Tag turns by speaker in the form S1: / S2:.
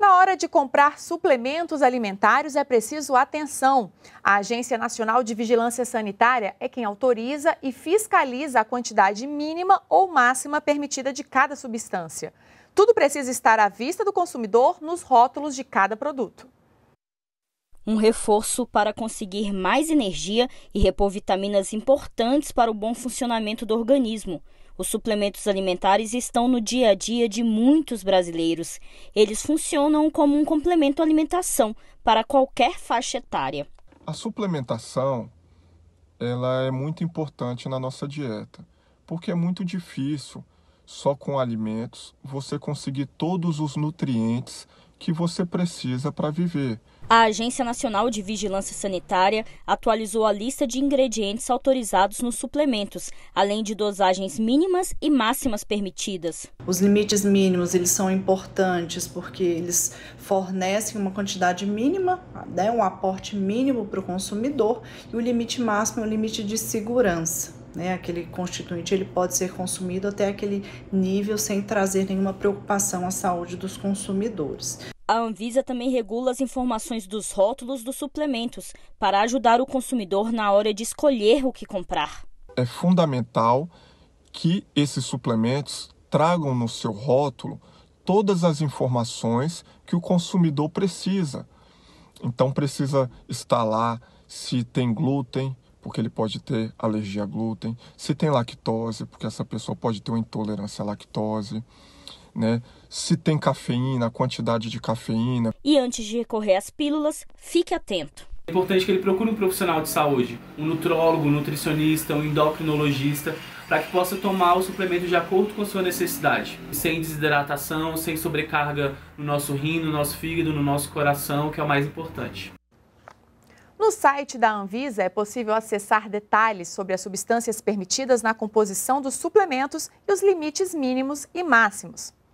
S1: Na hora de comprar suplementos alimentares é preciso atenção. A Agência Nacional de Vigilância Sanitária é quem autoriza e fiscaliza a quantidade mínima ou máxima permitida de cada substância. Tudo precisa estar à vista do consumidor nos
S2: rótulos de cada produto. Um reforço para conseguir mais energia e repor vitaminas importantes para o bom funcionamento do organismo. Os suplementos alimentares estão no dia a dia de muitos brasileiros. Eles funcionam como um complemento à alimentação para qualquer faixa etária.
S3: A suplementação ela é muito importante na nossa dieta, porque é muito difícil só com alimentos você conseguir todos os nutrientes que você precisa para viver.
S2: A Agência Nacional de Vigilância Sanitária atualizou a lista de ingredientes autorizados nos suplementos, além de dosagens mínimas e máximas permitidas.
S4: Os limites mínimos eles são importantes porque eles fornecem uma quantidade mínima, né, um aporte mínimo para o consumidor, e o limite máximo é o limite de segurança. Né, aquele constituinte ele pode ser consumido até aquele nível sem trazer nenhuma preocupação à saúde dos consumidores.
S2: A Anvisa também regula as informações dos rótulos dos suplementos para ajudar o consumidor na hora de escolher o que comprar.
S3: É fundamental que esses suplementos tragam no seu rótulo todas as informações que o consumidor precisa. Então precisa estar lá se tem glúten, porque ele pode ter alergia a glúten, se tem lactose, porque essa pessoa pode ter uma intolerância à lactose, né? Se tem cafeína, a quantidade de cafeína.
S2: E antes de recorrer às pílulas, fique atento.
S3: É importante que ele procure um profissional
S5: de saúde, um nutrólogo, um nutricionista, um endocrinologista, para que possa tomar o suplemento de acordo com a sua necessidade, sem desidratação, sem sobrecarga no nosso rim, no nosso fígado, no nosso coração, que é o mais importante.
S1: No site da Anvisa é possível acessar detalhes sobre as substâncias permitidas na composição dos suplementos e os limites mínimos e máximos.